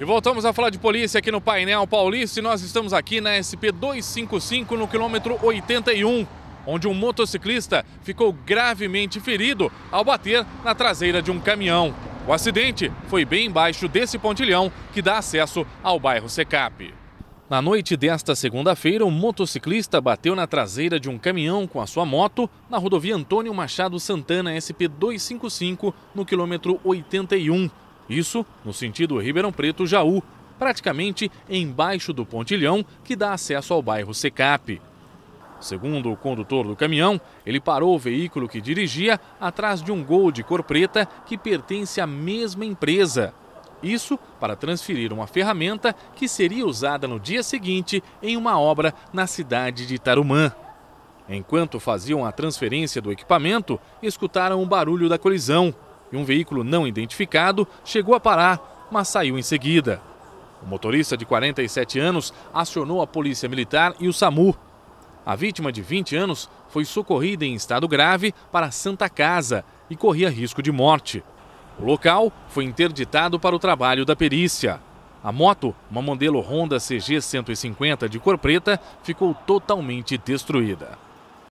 E voltamos a falar de polícia aqui no painel paulista e nós estamos aqui na SP 255 no quilômetro 81, onde um motociclista ficou gravemente ferido ao bater na traseira de um caminhão. O acidente foi bem embaixo desse pontilhão que dá acesso ao bairro Secap. Na noite desta segunda-feira, um motociclista bateu na traseira de um caminhão com a sua moto na rodovia Antônio Machado Santana SP 255, no quilômetro 81, isso no sentido Ribeirão Preto-Jaú, praticamente embaixo do pontilhão que dá acesso ao bairro Secap. Segundo o condutor do caminhão, ele parou o veículo que dirigia atrás de um Gol de cor preta que pertence à mesma empresa. Isso para transferir uma ferramenta que seria usada no dia seguinte em uma obra na cidade de Tarumã. Enquanto faziam a transferência do equipamento, escutaram o barulho da colisão e um veículo não identificado chegou a parar, mas saiu em seguida. O motorista de 47 anos acionou a polícia militar e o SAMU. A vítima de 20 anos foi socorrida em estado grave para a Santa Casa e corria risco de morte. O local foi interditado para o trabalho da perícia. A moto, uma modelo Honda CG 150 de cor preta, ficou totalmente destruída.